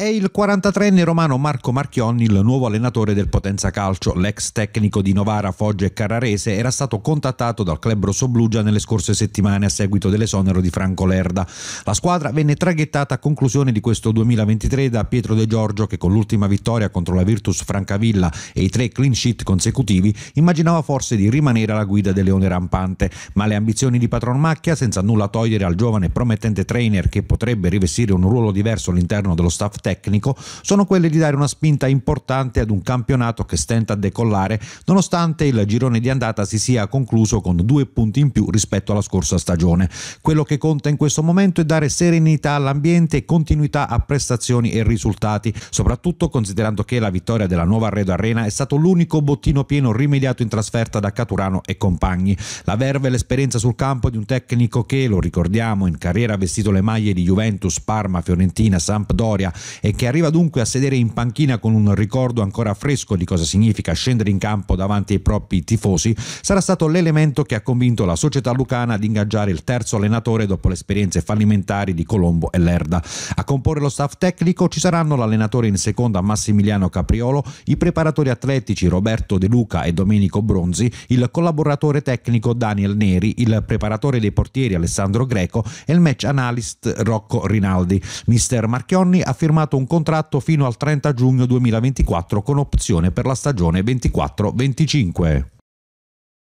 È il 43enne romano Marco Marchionni il nuovo allenatore del Potenza Calcio. L'ex tecnico di Novara, Foggia e Carrarese era stato contattato dal club rossoblugia nelle scorse settimane a seguito dell'esonero di Franco Lerda. La squadra venne traghettata a conclusione di questo 2023 da Pietro De Giorgio che con l'ultima vittoria contro la Virtus Francavilla e i tre clean sheet consecutivi immaginava forse di rimanere alla guida del Leone Rampante, ma le ambizioni di Patron Macchia, senza nulla togliere al giovane promettente trainer che potrebbe rivestire un ruolo diverso all'interno dello staff tecnico sono quelle di dare una spinta importante ad un campionato che stenta a decollare, nonostante il girone di andata si sia concluso con due punti in più rispetto alla scorsa stagione. Quello che conta in questo momento è dare serenità all'ambiente e continuità a prestazioni e risultati, soprattutto considerando che la vittoria della nuova Arredo Arena è stato l'unico bottino pieno rimediato in trasferta da Caturano e compagni. La verve e l'esperienza sul campo di un tecnico che, lo ricordiamo, in carriera ha vestito le maglie di Juventus, Parma, Fiorentina, Sampdoria e che arriva dunque a sedere in panchina con un ricordo ancora fresco di cosa significa scendere in campo davanti ai propri tifosi, sarà stato l'elemento che ha convinto la società lucana ad ingaggiare il terzo allenatore dopo le esperienze fallimentari di Colombo e Lerda. A comporre lo staff tecnico ci saranno l'allenatore in seconda Massimiliano Capriolo, i preparatori atletici Roberto De Luca e Domenico Bronzi, il collaboratore tecnico Daniel Neri, il preparatore dei portieri Alessandro Greco e il match analyst Rocco Rinaldi. Mister Marchionni ha firmato firmato un contratto fino al 30 giugno 2024 con opzione per la stagione 24-25.